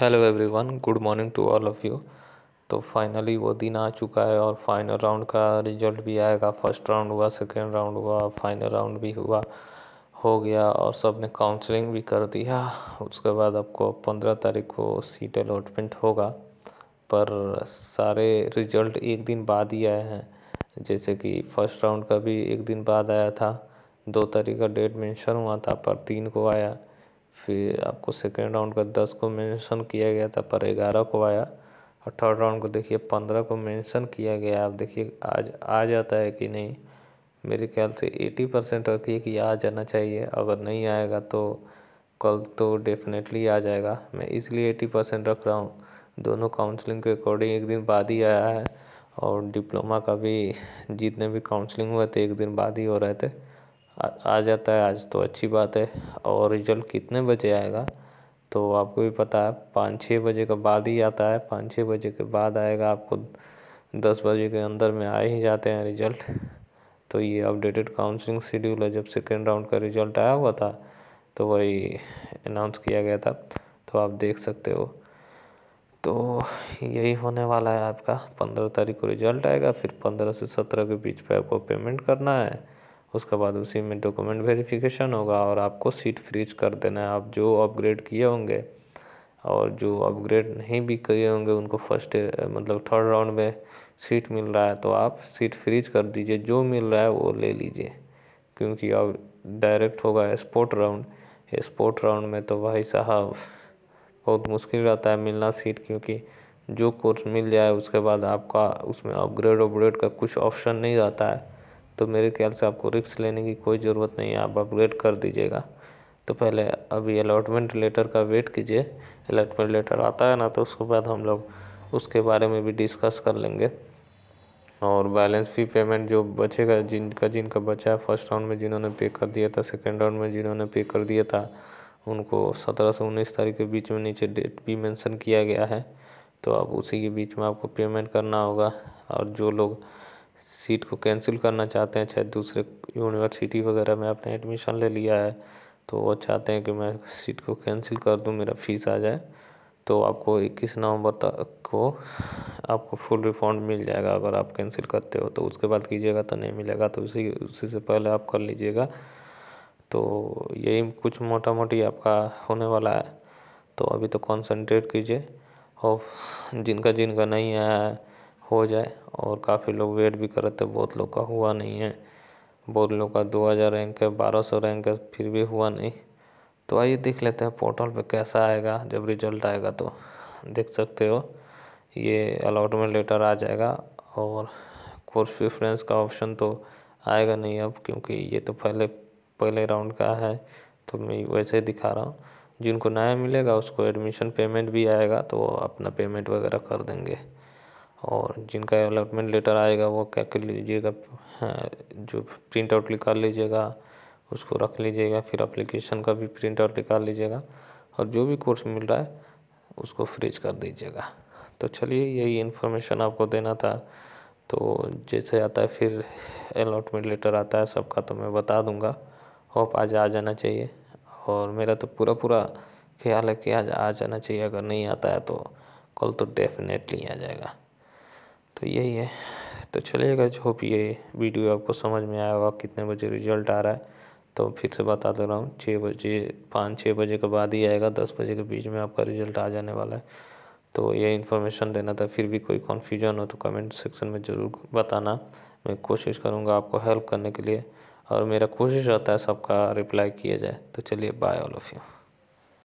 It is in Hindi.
hello everyone good morning to all of you तो फाइनली वो दिन आ चुका है और फाइनल राउंड का रिजल्ट भी आएगा फर्स्ट राउंड हुआ सेकेंड राउंड हुआ फाइनल राउंड भी हुआ हो गया और सब ने काउंसलिंग भी कर दिया उसके बाद आपको पंद्रह तारीख को सीट अलॉटमेंट होगा पर सारे रिजल्ट एक दिन बाद ही आए हैं जैसे कि फ़र्स्ट राउंड का भी एक दिन बाद आया था दो तारीख का डेट मेंशन हुआ था पर तीन को आया फिर आपको सेकेंड राउंड का दस को मेंशन किया गया था पर ग्यारह को आया और थर्ड राउंड को देखिए पंद्रह को मेंशन किया गया आप देखिए आज आ जाता है कि नहीं मेरे ख्याल से एटी परसेंट रखिए कि आ जाना चाहिए अगर नहीं आएगा तो कल तो डेफिनेटली आ जाएगा मैं इसलिए एटी परसेंट रख रहा हूँ दोनों काउंसलिंग के अकॉर्डिंग एक दिन बाद ही आया है और डिप्लोमा का भी जितने भी काउंसलिंग हुए थे एक दिन बाद ही हो रहे थे आ, आ जाता है आज तो अच्छी बात है और रिजल्ट कितने बजे आएगा तो आपको भी पता है पाँच छः बजे के बाद ही आता है पाँच छः बजे के बाद आएगा आपको दस बजे के अंदर में आ ही जाते हैं रिजल्ट तो ये अपडेटेड काउंसलिंग शेड्यूल है जब सेकेंड राउंड का रिजल्ट आया हुआ था तो वही अनाउंस किया गया था तो आप देख सकते हो तो यही होने वाला है आपका पंद्रह तारीख को रिजल्ट आएगा फिर पंद्रह से सत्रह के बीच पे आपको पेमेंट करना है उसके बाद उसी में डॉक्यूमेंट वेरिफिकेशन होगा और आपको सीट फ्रीज कर देना है आप जो अपग्रेड किए होंगे और जो अपग्रेड नहीं भी किए होंगे उनको फर्स्ट मतलब थर्ड राउंड में सीट मिल रहा है तो आप सीट फ्रीज कर दीजिए जो मिल रहा है वो ले लीजिए क्योंकि अब डायरेक्ट होगा स्पोर्ट राउंड स्पोर्ट राउंड में तो भाई साहब बहुत मुश्किल रहता है मिलना सीट क्योंकि जो कोर्स मिल जाए उसके बाद आपका उसमें अपग्रेड अपग्रेड का कुछ ऑप्शन नहीं रहता है तो मेरे ख्याल से आपको रिक्स लेने की कोई ज़रूरत नहीं है आप अपग्रेड कर दीजिएगा तो पहले अभी अलाटमेंट लेटर का वेट कीजिए अलाटमेंट लेटर आता है ना तो उसके बाद हम लोग उसके बारे में भी डिस्कस कर लेंगे और बैलेंस फी पेमेंट जो बचेगा जिनका जिनका बचा है फर्स्ट राउंड में जिन्होंने पे कर दिया था सेकेंड राउंड में जिन्होंने पे कर दिया था उनको सत्रह से उन्नीस तारीख के बीच में नीचे डेट भी मेंशन किया गया है तो आप उसी के बीच में आपको पेमेंट करना होगा और जो लोग सीट को कैंसिल करना चाहते हैं चाहे दूसरे यूनिवर्सिटी वगैरह में आपने एडमिशन ले लिया है तो वो चाहते हैं कि मैं सीट को कैंसिल कर दूं मेरा फीस आ जाए तो आपको इक्कीस नवंबर तक को आपको फुल रिफंड मिल जाएगा अगर आप कैंसिल करते हो तो उसके बाद कीजिएगा तो नहीं मिलेगा तो उसी उसी से पहले आप कर लीजिएगा तो यही कुछ मोटा मोटी आपका होने वाला है तो अभी तो कॉन्सेंट्रेट कीजिए और जिनका जिनका नहीं आया है हो जाए और काफ़ी लोग वेट भी रहे थे बहुत लोग का हुआ नहीं है बहुत लोग का दो हज़ार रैंक है बारह सौ रैंक है फिर भी हुआ नहीं तो आइए देख लेते हैं पोर्टल पे कैसा आएगा जब रिजल्ट आएगा तो देख सकते हो ये अलॉटमेंट लेटर आ जाएगा और कोर्स प्रिफ्रेंस का ऑप्शन तो आएगा नहीं अब क्योंकि ये तो पहले पहले राउंड का है तो मैं वैसे ही दिखा रहा हूँ जिनको नया मिलेगा उसको एडमिशन पेमेंट भी आएगा तो अपना पेमेंट वगैरह कर देंगे और जिनका अलॉटमेंट लेटर आएगा वो क्या कर लीजिएगा हाँ, जो प्रिंट आउट निकाल लीजिएगा उसको रख लीजिएगा फिर अप्लीकेशन का भी प्रिंट आउट निकाल लीजिएगा और जो भी कोर्स मिल रहा है उसको फ्रीज कर दीजिएगा तो चलिए यही इन्फॉर्मेशन आपको देना था तो जैसे आता है फिर अलॉटमेंट लेटर आता है सबका तो मैं बता दूंगा होप आज आ जाना चाहिए और मेरा तो पूरा पूरा ख्याल है कि आज आ जाना चाहिए अगर नहीं आता है तो कल तो डेफिनेटली आ जाएगा तो यही है तो चलिएगा जो भी ये वीडियो आपको समझ में आया होगा कितने बजे रिजल्ट आ रहा है तो फिर से बता दे रहा हूँ छः बजे पाँच छः बजे के बाद ही आएगा दस बजे के बीच में आपका रिजल्ट आ जाने वाला है तो ये इन्फॉर्मेशन देना था फिर भी कोई कन्फ्यूजन हो तो कमेंट सेक्शन में ज़रूर बताना मैं कोशिश करूँगा आपको हेल्प करने के लिए और मेरा कोशिश रहता है सबका रिप्लाई किया जाए तो चलिए बाय ऑल ऑफ़ यू